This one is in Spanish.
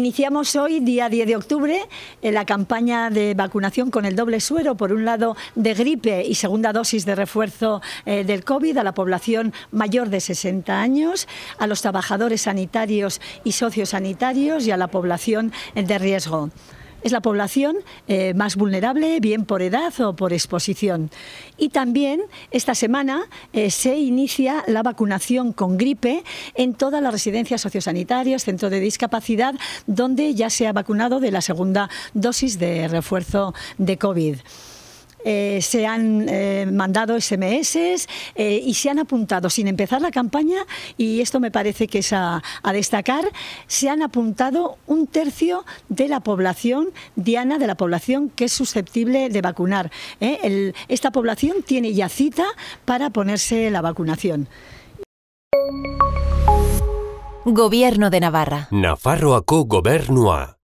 Iniciamos hoy, día 10 de octubre, eh, la campaña de vacunación con el doble suero, por un lado de gripe y segunda dosis de refuerzo eh, del COVID a la población mayor de 60 años, a los trabajadores sanitarios y sociosanitarios y a la población eh, de riesgo es la población eh, más vulnerable, bien por edad o por exposición. Y también esta semana eh, se inicia la vacunación con gripe en todas las residencias sociosanitarias, centro de discapacidad, donde ya se ha vacunado de la segunda dosis de refuerzo de COVID. Eh, se han eh, mandado SMS eh, y se han apuntado sin empezar la campaña, y esto me parece que es a, destacar, se han apuntado un tercio de la población diana, de la población que es susceptible de vacunar. esta población tiene ya cita para ponerse la vacunación. Gobierno de Navarra. Nafarroako gobernua.